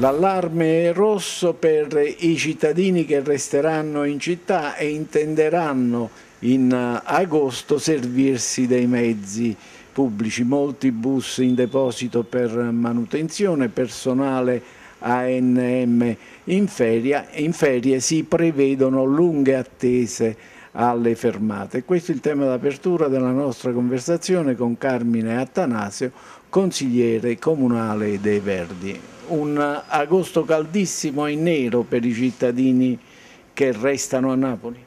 L'allarme rosso per i cittadini che resteranno in città e intenderanno in eh, agosto servirsi dei mezzi pubblici, molti bus in deposito per manutenzione, personale ANM in ferie, in ferie si prevedono lunghe attese alle fermate. Questo è il tema d'apertura della nostra conversazione con Carmine Attanasio, consigliere comunale dei Verdi. Un agosto caldissimo e nero per i cittadini che restano a Napoli.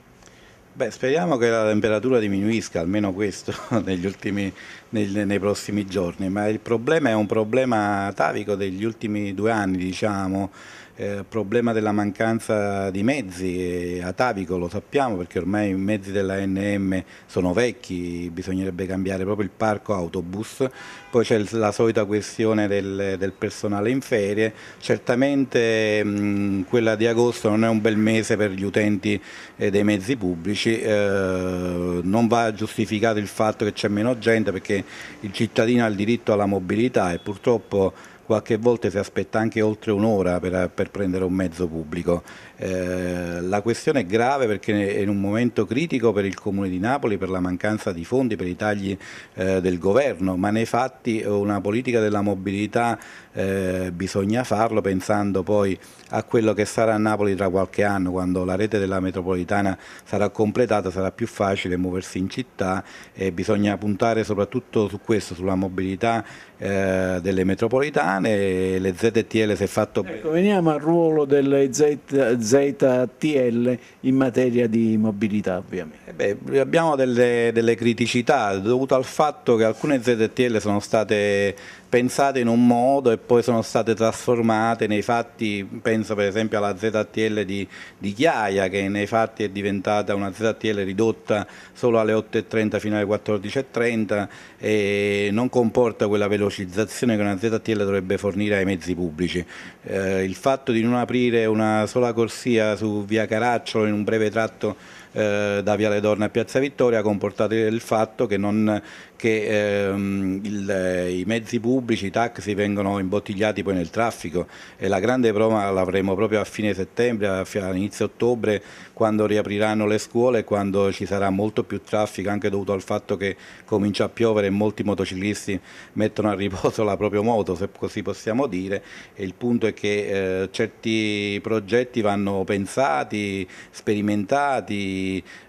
Beh, speriamo che la temperatura diminuisca, almeno questo negli ultimi nel, nei prossimi giorni, ma il problema è un problema atavico degli ultimi due anni, diciamo, eh, problema della mancanza di mezzi, atavico lo sappiamo perché ormai i mezzi della NM sono vecchi, bisognerebbe cambiare proprio il parco autobus, poi c'è la solita questione del, del personale in ferie, certamente mh, quella di agosto non è un bel mese per gli utenti eh, dei mezzi pubblici, eh, non va giustificato il fatto che c'è meno gente perché il cittadino ha il diritto alla mobilità e purtroppo qualche volta si aspetta anche oltre un'ora per, per, prendere un mezzo pubblico. Eh, la questione è grave perché è in un momento critico per il Comune di Napoli, per la mancanza di fondi, per i tagli eh, del governo, ma nei fatti una politica della mobilità eh, bisogna farlo pensando poi a quello che sarà a Napoli tra qualche anno, quando la rete della metropolitana sarà completata, sarà più facile muoversi in città e bisogna puntare soprattutto su questo, sulla mobilità eh, delle metropolitane, le ZTL si è fatto Ecco, veniamo al ruolo delle Z, ZTL in materia di mobilità ovviamente. Eh beh, abbiamo delle, delle criticità dovute al fatto che alcune ZTL sono state pensate in un modo e poi sono state trasformate nei fatti, penso per esempio alla ZTL di, di Chiaia che nei fatti è diventata una ZTL ridotta solo alle 8.30 fino alle 14.30 e non comporta quella velocità velocizzazione che una ZTL dovrebbe fornire ai mezzi pubblici. Eh, il fatto di non aprire una sola corsia su via Caracciolo in un breve tratto eh, da Viale Dorna a Piazza Vittoria ha comportato il fatto che, non, che ehm, il, eh, i mezzi pubblici, i taxi vengono imbottigliati poi nel traffico e la grande prova l'avremo proprio a fine settembre, a, a inizio ottobre, quando riapriranno le scuole, e quando ci sarà molto più traffico anche dovuto al fatto che comincia a piovere e molti motociclisti mettono a riposo la propria moto, se così possiamo dire, e il punto è che eh, certi progetti vanno pensati, sperimentati,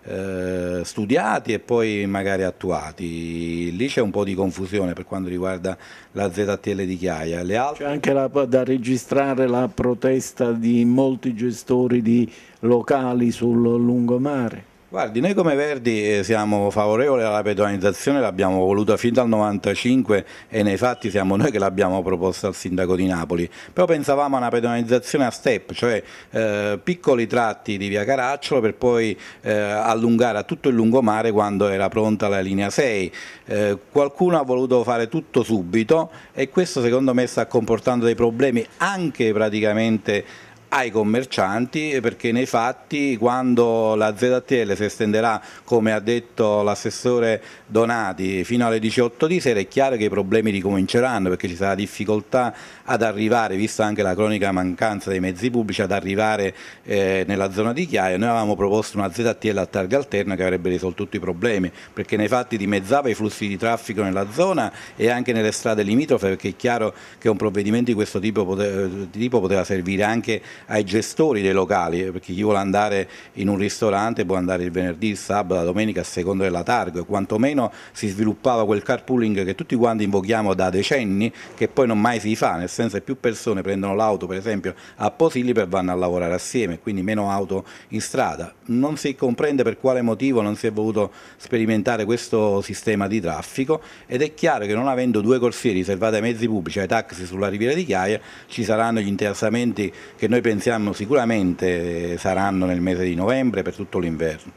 eh, studiati e poi magari attuati. Lì c'è un po' di confusione per quanto riguarda la ZTL di Chiaia. Altre... C'è anche la, da registrare la protesta di molti gestori di locali sul lungomare. Guardi, noi come Verdi eh, siamo favorevoli alla pedonalizzazione, l'abbiamo voluta fin dal 1995 e nei fatti siamo noi che l'abbiamo proposta al sindaco di Napoli, però pensavamo a una pedonalizzazione a step, cioè eh, piccoli tratti di via Caracciolo per poi eh, allungare a tutto il lungomare quando era pronta la linea 6. Eh, qualcuno ha voluto fare tutto subito e questo secondo me sta comportando dei problemi anche praticamente ai commercianti perché nei fatti quando la ZTL si estenderà come ha detto l'assessore Donati fino alle 18 di sera è chiaro che i problemi ricominceranno perché ci sarà difficoltà ad arrivare vista anche la cronica mancanza dei mezzi pubblici ad arrivare eh, nella zona di Chiaia noi avevamo proposto una ZTL a targa alterna che avrebbe risolto tutti i problemi perché nei fatti dimezzava i flussi di traffico nella zona e anche nelle strade limitrofe perché è chiaro che un provvedimento di questo tipo, pote tipo poteva servire anche ai gestori dei locali, eh, perché chi vuole andare in un ristorante può andare il venerdì, il sabato, la domenica a seconda della targa, quantomeno si sviluppava quel carpooling che tutti quanti invochiamo da decenni che poi non mai si fa, nel senso che più persone prendono l'auto per esempio a Posilli per vanno a lavorare assieme, quindi meno auto in strada. Non si comprende per quale motivo non si è voluto sperimentare questo sistema di traffico ed è chiaro che non avendo due corsie riservate ai mezzi pubblici, ai taxi sulla riviera di Chiaia, ci saranno gli interessamenti che noi pensiamo pensiamo sicuramente saranno nel mese di novembre per tutto l'inverno.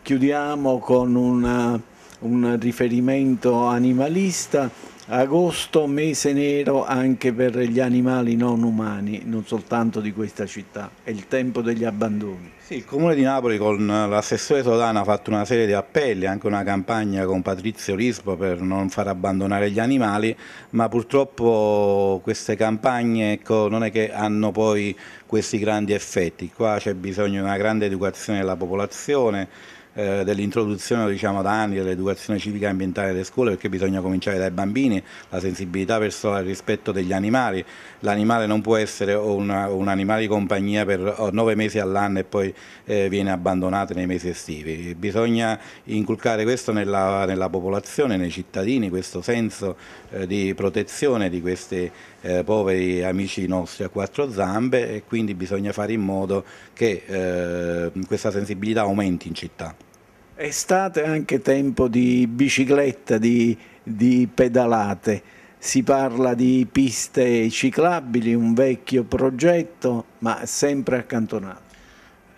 Chiudiamo con una, un riferimento animalista Agosto, mese nero anche per gli animali non umani, non soltanto di questa città, è il tempo degli abbandoni. Sì, il Comune di Napoli con l'assessore Solana ha fatto una serie di appelli, anche una campagna con Patrizio Lisbo per non far abbandonare gli animali, ma purtroppo queste campagne ecco, non è che hanno poi questi grandi effetti, qua c'è bisogno di una grande educazione della popolazione, eh, dell'introduzione diciamo, da anni dell'educazione civica e ambientale delle scuole perché bisogna cominciare dai bambini, la sensibilità verso il rispetto degli animali, l'animale non può essere una, un animale di compagnia per oh, nove mesi all'anno e poi eh, viene abbandonato nei mesi estivi, bisogna inculcare questo nella, nella popolazione, nei cittadini, questo senso eh, di protezione di questi eh, poveri amici nostri a quattro zampe e quindi bisogna fare in modo che eh, questa sensibilità aumenti in città. Estate anche tempo di bicicletta, di, di pedalate. Si parla di piste ciclabili, un vecchio progetto, ma sempre accantonato.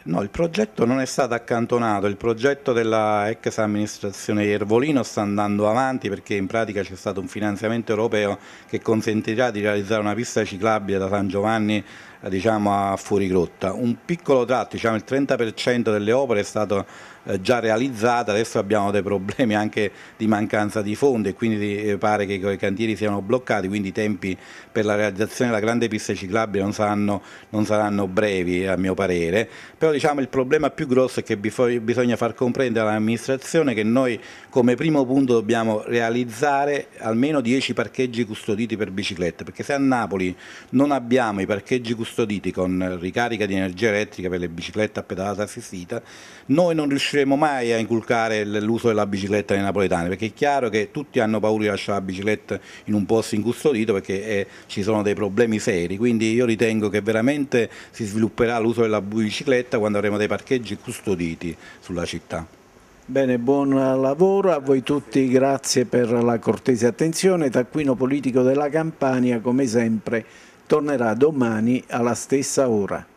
No, il progetto non è stato accantonato, il progetto della ex amministrazione di Ervolino sta andando avanti perché in pratica c'è stato un finanziamento europeo che consentirà di realizzare una pista ciclabile da San Giovanni diciamo, a Fuorigrotta. Un piccolo tratto, diciamo, il 30% delle opere è stato eh, già realizzata, adesso abbiamo dei problemi anche di mancanza di fondi e quindi eh, pare che i cantieri siano bloccati, quindi i tempi per la realizzazione della grande pista ciclabile non saranno, non saranno brevi a mio parere, però diciamo il problema più grosso è che bisogna far comprendere all'amministrazione che noi come primo punto dobbiamo realizzare almeno 10 parcheggi custoditi per biciclette, perché se a Napoli non abbiamo i parcheggi custoditi con ricarica di energia elettrica per le biciclette a pedalata assistita, noi non riusciamo riusciremo mai a inculcare l'uso della bicicletta nei napoletani, perché è chiaro che tutti hanno paura di lasciare la bicicletta in un posto incustodito perché è, eh, ci sono dei problemi seri, quindi io ritengo che veramente si svilupperà l'uso della bicicletta quando avremo dei parcheggi custoditi sulla città. Bene, buon lavoro a voi tutti, grazie per la cortese attenzione. Taccuino politico della Campania, come sempre, tornerà domani alla stessa ora.